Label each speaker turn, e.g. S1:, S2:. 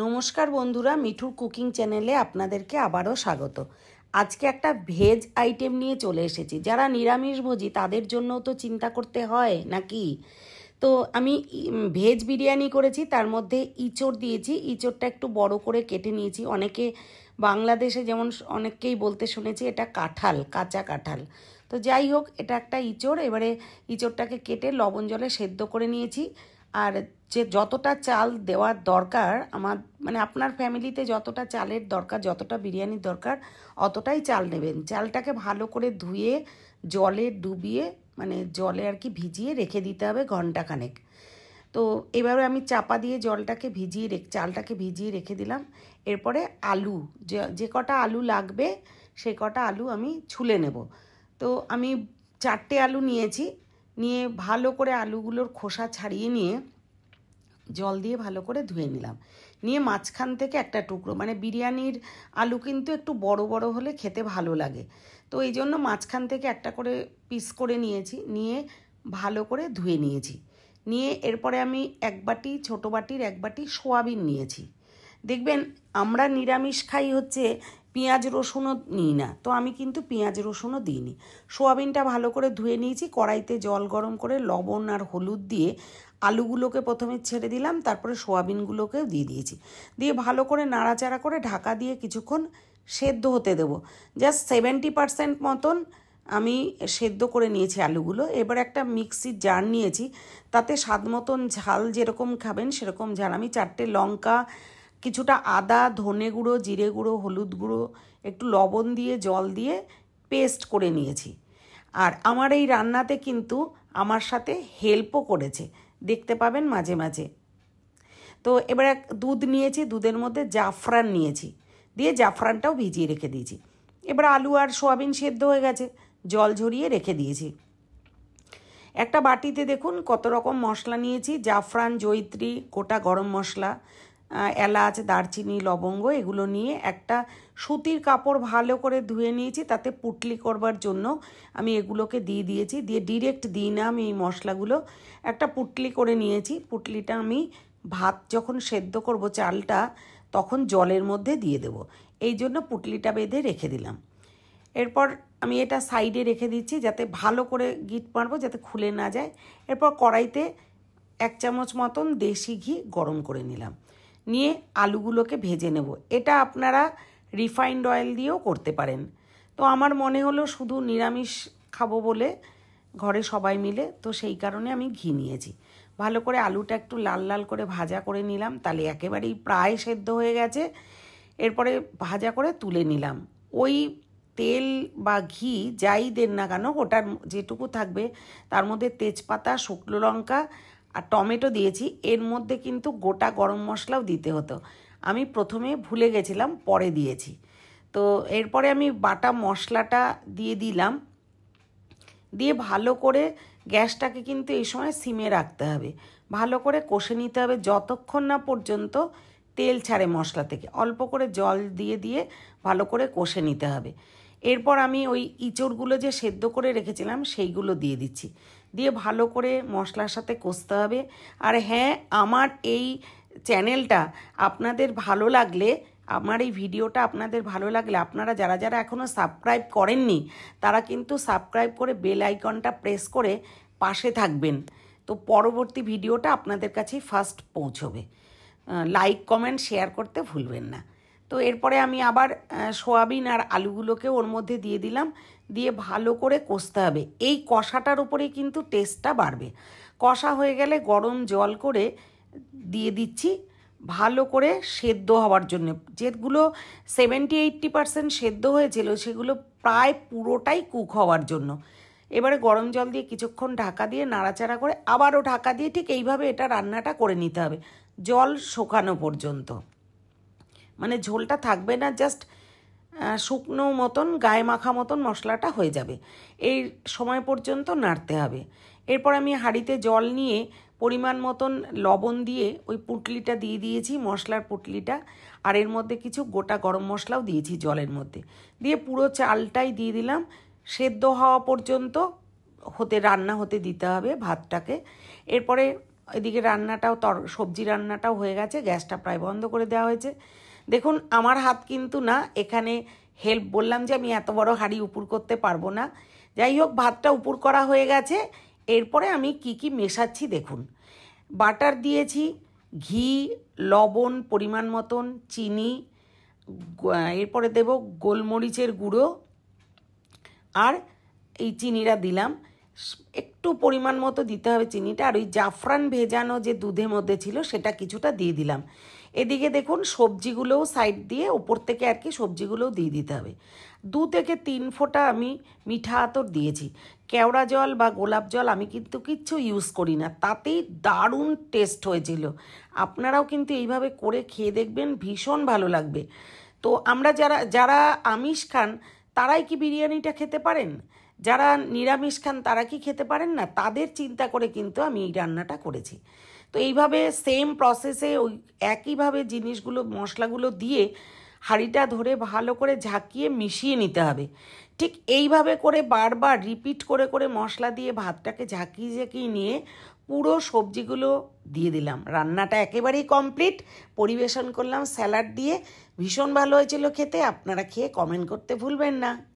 S1: নমস্কার বন্ধুরা মিঠুর কুকিং চ্যানেলে আপনাদেরকে আবারও স্বাগত আজকে একটা ভেজ আইটেম নিয়ে চলে এসেছি যারা নিরামিষভোজী তাদের জন্যও তো চিন্তা করতে হয় নাকি তো আমি ভেজ বিরিয়ানি করেছি তার মধ্যে ইঁচড় দিয়েছি ইঁচড়টা একটু বড় করে কেটে নিয়েছি অনেকে বাংলাদেশে যেমন অনেককেই বলতে শুনেছি এটা কাঁঠাল কাঁচা কাঁঠাল তো যাই হোক এটা একটা ইঁচড় এবারে ইঁচড়টাকে কেটে লবণ জলে সেদ্ধ করে নিয়েছি আর যে যতটা চাল দেওয়ার দরকার আমার মানে আপনার ফ্যামিলিতে যতটা চালের দরকার যতটা বিরিয়ানির দরকার অতটাই চাল নেবেন চালটাকে ভালো করে ধুয়ে জলে ডুবিয়ে মানে জলে আর কি ভিজিয়ে রেখে দিতে হবে ঘন্টাখানেক তো এবারে আমি চাপা দিয়ে জলটাকে ভিজিয়ে রেখে চালটাকে ভিজিয়ে রেখে দিলাম এরপরে আলু যে কটা আলু লাগবে সে কটা আলু আমি ছুলে নেব তো আমি চারটে আলু নিয়েছি নিয়ে ভালো করে আলুগুলোর খোসা ছাড়িয়ে নিয়ে জল দিয়ে ভালো করে ধুয়ে নিলাম নিয়ে মাঝখান থেকে একটা টুকরো মানে বিরিয়ানির আলু কিন্তু একটু বড় বড় হলে খেতে ভালো লাগে তো এই জন্য মাঝখান থেকে একটা করে পিস করে নিয়েছি নিয়ে ভালো করে ধুয়ে নিয়েছি নিয়ে এরপরে আমি এক বাটি ছোটো বাটির এক বাটি সোয়াবিন নিয়েছি দেখবেন আমরা নিরামিষ খাই হচ্ছে পেঁয়াজ রসুনও নিই না তো আমি কিন্তু পেঁয়াজ রসুনও দিইনি সোয়াবিনটা ভালো করে ধুয়ে নিয়েছি কড়াইতে জল গরম করে লবণ আর হলুদ দিয়ে আলুগুলোকে প্রথমে ছেড়ে দিলাম তারপরে সোয়াবিনগুলোকেও দিয়ে দিয়েছি দিয়ে ভালো করে নাড়াচাড়া করে ঢাকা দিয়ে কিছুক্ষণ সেদ্ধ হতে দেবো জাস্ট সেভেন্টি পারসেন্ট মতন আমি সেদ্ধ করে নিয়েছি আলুগুলো এবার একটা মিক্সির জার নিয়েছি তাতে স্বাদ মতন ঝাল যেরকম খাবেন সেরকম ঝাল আমি চারটে লঙ্কা কিছুটা আদা ধনে গুঁড়ো জিরে গুঁড়ো হলুদ গুঁড়ো একটু লবণ দিয়ে জল দিয়ে পেস্ট করে নিয়েছি আর আমার এই রান্নাতে কিন্তু আমার সাথে হেল্পও করেছে দেখতে পাবেন মাঝে মাঝে তো এবার এক দুধ নিয়েছি দুধের মধ্যে জাফরান নিয়েছি দিয়ে জাফরানটাও ভিজিয়ে রেখে দিয়েছি এবার আলু আর সোয়াবিন সেদ্ধ হয়ে গেছে জল ঝরিয়ে রেখে দিয়েছি একটা বাটিতে দেখুন কত রকম মশলা নিয়েছি জাফরান জৈত্রী গোটা গরম মশলা এলাচ দারচিনি লবঙ্গ এগুলো নিয়ে একটা সুতির কাপড় ভালো করে ধুয়ে নিয়েছি তাতে পুটলি করবার জন্য আমি এগুলোকে দিয়ে দিয়েছি দিয়ে ডিরেক্ট দিই না আমি এই মশলাগুলো একটা পুটলি করে নিয়েছি পুটলিটা আমি ভাত যখন সেদ্ধ করব চালটা তখন জলের মধ্যে দিয়ে দেব এই জন্য পুটলিটা বেঁধে রেখে দিলাম এরপর আমি এটা সাইডে রেখে দিচ্ছি যাতে ভালো করে গিট মারবো যাতে খুলে না যায় এরপর কড়াইতে এক চামচ মতন দেশি ঘি গরম করে নিলাম নিয়ে আলুগুলোকে ভেজে নেব এটা আপনারা রিফাইন্ড অয়েল দিয়েও করতে পারেন তো আমার মনে হলো শুধু নিরামিষ খাবো বলে ঘরে সবাই মিলে তো সেই কারণে আমি ঘি নিয়েছি ভালো করে আলুটা একটু লাল লাল করে ভাজা করে নিলাম তাহলে একেবারেই প্রায় সেদ্ধ হয়ে গেছে এরপরে ভাজা করে তুলে নিলাম ওই তেল বা ঘি যাই দেন না কেন ওটার যেটুকু থাকবে তার মধ্যে তেজপাতা শুকনো লঙ্কা আর টমেটো দিয়েছি এর মধ্যে কিন্তু গোটা গরম মশলাও দিতে হতো আমি প্রথমে ভুলে গেছিলাম পরে দিয়েছি তো এরপরে আমি বাটা মশলাটা দিয়ে দিলাম দিয়ে ভালো করে গ্যাসটাকে কিন্তু এই সময় সিমে রাখতে হবে ভালো করে কষে নিতে হবে যতক্ষণ না পর্যন্ত তেল ছাড়ে মশলা থেকে অল্প করে জল দিয়ে দিয়ে ভালো করে কষে নিতে হবে এরপর আমি ওই ইঁচড়গুলো যে সেদ্ধ করে রেখেছিলাম সেইগুলো দিয়ে দিচ্ছি দিয়ে ভালো করে মশলার সাথে কষতে হবে আর হ্যাঁ আমার এই চ্যানেলটা আপনাদের ভালো লাগলে আমার এই ভিডিওটা আপনাদের ভালো লাগলে আপনারা যারা যারা এখনও সাবস্ক্রাইব করেননি তারা কিন্তু সাবস্ক্রাইব করে বেল আইকনটা প্রেস করে পাশে থাকবেন তো পরবর্তী ভিডিওটা আপনাদের কাছেই ফার্স্ট পৌঁছবে লাইক কমেন্ট শেয়ার করতে ভুলবেন না তো এরপরে আমি আবার সোয়াবিন আর আলুগুলোকে ওর মধ্যে দিয়ে দিলাম দিয়ে ভালো করে কষতে হবে এই কষাটার উপরে কিন্তু টেস্টটা বাড়বে কষা হয়ে গেলে গরম জল করে দিয়ে দিচ্ছি ভালো করে সেদ্ধ হওয়ার জন্য যেগুলো সেভেন্টি এইটটি পারসেন্ট সেদ্ধ হয়েছিল সেগুলো প্রায় পুরোটাই কুক হওয়ার জন্য এবারে গরম জল দিয়ে কিছুক্ষণ ঢাকা দিয়ে নাড়াচাড়া করে আবারও ঢাকা দিয়ে ঠিক এইভাবে এটা রান্নাটা করে নিতে হবে জল শোকানো পর্যন্ত মানে ঝোলটা থাকবে না জাস্ট শুকনো মতন গায়ে মাখা মতন মশলাটা হয়ে যাবে এই সময় পর্যন্ত নাড়তে হবে এরপর আমি হাঁড়িতে জল নিয়ে পরিমাণ মতন লবণ দিয়ে ওই পুটলিটা দিয়ে দিয়েছি মশলার পুটলিটা আর এর মধ্যে কিছু গোটা গরম মশলাও দিয়েছি জলের মধ্যে দিয়ে পুরো চালটাই দিয়ে দিলাম সেদ্ধ হওয়া পর্যন্ত হতে রান্না হতে দিতে হবে ভাতটাকে এরপরে এদিকে রান্নাটাও তর সবজি রান্নাটাও হয়ে গেছে গ্যাসটা প্রায় বন্ধ করে দেওয়া হয়েছে দেখুন আমার হাত কিন্তু না এখানে হেল্প বললাম যে আমি এত বড় হাড়ি উপুর করতে পারবো না যাই হোক ভাতটা উপুর করা হয়ে গেছে এরপরে আমি কি কি মেশাচ্ছি দেখুন বাটার দিয়েছি ঘি লবণ পরিমাণ মতন চিনি এরপরে দেব গোলমরিচের গুঁড়ো আর এই চিনিটা দিলাম একটু পরিমাণ মতো দিতে হবে চিনিটা আর ওই জাফরান ভেজানো যে দুধের মধ্যে ছিল সেটা কিছুটা দিয়ে দিলাম এদিকে দেখুন সবজিগুলোও সাইড দিয়ে ওপর থেকে আর কি সবজিগুলোও দিয়ে দিতে হবে দু থেকে তিন ফোঁটা আমি মিঠা আতর দিয়েছি কেওড়া জল বা গোলাপ জল আমি কিন্তু কিচ্ছু ইউজ করি না তাতেই দারুণ টেস্ট হয়েছিল আপনারাও কিন্তু এইভাবে করে খেয়ে দেখবেন ভীষণ ভালো লাগবে তো আমরা যারা যারা আমিষ খান তারাই কি বিরিয়ানিটা খেতে পারেন যারা নিরামিষ খান তারা কি খেতে পারেন না তাদের চিন্তা করে কিন্তু আমি এই রান্নাটা করেছি তো এইভাবে সেম প্রসেসে ওই একইভাবে জিনিসগুলো মশলাগুলো দিয়ে হাঁড়িটা ধরে ভালো করে ঝাঁকিয়ে মিশিয়ে নিতে হবে ঠিক এইভাবে করে বারবার রিপিট করে করে মশলা দিয়ে ভাতটাকে ঝাঁকিয়ে ঝাঁকিয়ে নিয়ে পুরো সবজিগুলো দিয়ে দিলাম রান্নাটা একেবারেই কমপ্লিট পরিবেশন করলাম স্যালাড দিয়ে ভীষণ ভালো হয়েছিল খেতে আপনারা খেয়ে কমেন্ট করতে ভুলবেন না